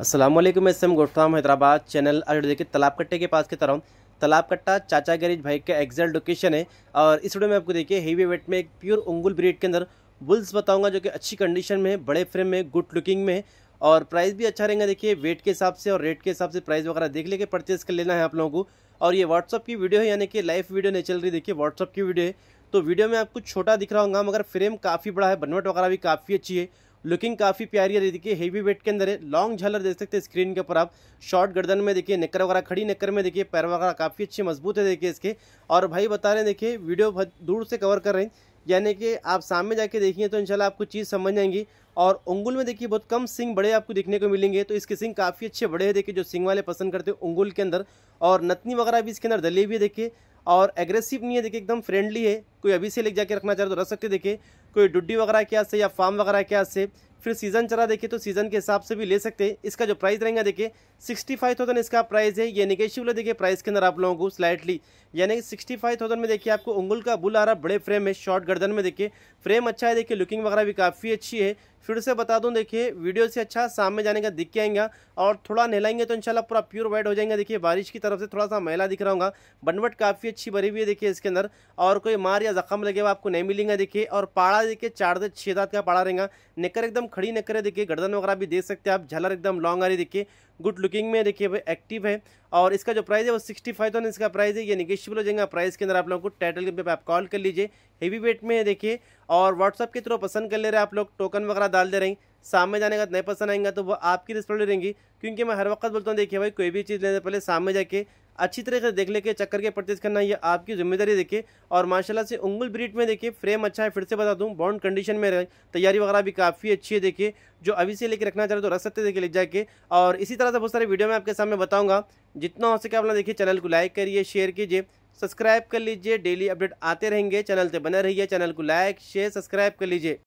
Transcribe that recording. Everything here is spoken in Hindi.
असलम मैं सम गोटफाम हैदराबाद चैनल और देखिए तालाब कट्टे के पास की तरह तालाब कट्टा चाचा गरीज भाई का एग्जैक्ट लोकेशन है और इस वीडियो में आपको देखिए हेवी वेट में एक प्योर उंगुल ब्रीड के अंदर बुल्स बताऊंगा जो कि अच्छी कंडीशन में बड़े फ्रेम में गुड लुकिंग में और प्राइस भी अच्छा रहेगा देखिए वेट के हिसाब से और रेट के हिसाब से प्राइस वगैरह देख लेके परचेज कर लेना है आप लोगों को और ये व्हाट्सअप की वीडियो है यानी कि लाइव वीडियो नहीं चल रही देखिए व्हाट्सअप की वीडियो है तो वीडियो में आपको छोटा दिख रहा होगा मगर फ्रेम काफ़ी बड़ा है बनवट वगैरह भी काफ़ी अच्छी है लुकिंग काफ़ी प्यारी है देखिए हेवी वेट के अंदर है लॉन्ग झलर देख सकते हैं स्क्रीन के ऊपर आप शॉर्ट गर्दन में देखिए नेकर वगैरह खड़ी नेकर में देखिए पैर वगैरह काफ़ी अच्छे मजबूत है देखिए इसके और भाई बता रहे हैं देखिए वीडियो बहुत दूर से कवर कर रहे हैं यानी कि आप सामने जाके देखिए तो इनशाला आपको चीज़ समझ आएंगी और उंगुल में देखिए बहुत कम सिंग बड़े आपको देखने को मिलेंगे तो इसके सिंग काफ़ी अच्छे बड़े हैं देखिए जो सिंग वाले पसंद करते हैं उंगुल के अंदर और नतनी वगैरह भी इसके अंदर दली भी है देखिए और एग्रेसिव नहीं है देखिए एकदम फ्रेंडली है कोई अभी से लेके जाके रखना चाह रहे तो रख सकते देखिए कोई डुड्डी वगैरह के हाथ से या फार्म वगैरह के हाथ से फिर सीज़न चला देखिए तो सीज़न के हिसाब से भी ले सकते हैं इसका जो प्राइस रहेगा देखिए सिक्सटी फाइव थाउजेंड इसका प्राइस है ये निगेशिव देखिए प्राइस के अंदर आप लोगों को स्लाइटली यानी कि सिक्सटी फाइव थाउजेंड में देखिए आपको उंगुल का बुल आ रहा बड़े फ्रेम है शॉर्ट गर्दन में देखिए फ्रेम अच्छा है देखिए लुकिंग वगैरह भी काफ़ी अच्छी है फिर से बता दूँ देखिए वीडियो से अच्छा सामने जाने का दिख के आएगा और थोड़ा नहलाएंगे तो इनशाला पूरा प्योर वाइट हो जाएंगे देखिए बारिश की तरफ से थोड़ा सा मैला दिख रहा होगा बनवट काफ़ी अच्छी भरी हुई है देखिए इसके अंदर और कोई मार या जख्म लगे हुआ आपको नहीं मिलेंगे देखिए और पाड़ा देखिए चार से छः दाँत का पाड़ा रहेगा नेकर एकदम खड़ी न करें देखिए गर्दन वगैरह भी देख सकते हैं आप झलर एकदम लॉन्ग आ रही देखिए गुड लुकिंग में देखिए भाई एक्टिव है और इसका जो प्राइस है वो सिक्सटी फाइव थाउजेंड इसका प्राइस है ये निगेशिबल हो जाएगा प्राइस के अंदर आप लोगों को टाइटल के पे आप कॉल कर लीजिए हेवी वेट में है देखिए और व्हाट्सअप के थ्रू पसंद कर ले रहे हैं आप लोग टोकन वगैरह डाल दे रहे हैं सामने जाने का नहीं पसंद आएगा तो वो आपकी रिस्पॉन्सिबिलिटी रहेंगी क्योंकि मैं हर वक्त बोलता हूँ देखिए भाई कोई भी चीज़ लेने से पहले सामने जाके अच्छी तरीके से देख लेके चक्कर के परचेज करना ये आपकी जिम्मेदारी देखिए और माशाल्लाह से उंगल ब्रीड में देखिए फ्रेम अच्छा है फिर से बता दूँ बॉन्ड कंडीशन में तैयारी वगैरह भी काफ़ी अच्छी है देखिए जो अभी से लेके रखना चाह रहे हो तो रख सकते देखिए ले जाके और इसी तरह से बहुत सारे वीडियो में आपके सामने बताऊँगा जितना हो सके अपना देखिए चैनल को लाइक करिए शेयर कीजिए सब्सक्राइब कर लीजिए डेली अपडेट आते रहेंगे चैनल से बने रहिए चैनल को लाइक शेयर सब्सक्राइब कर लीजिए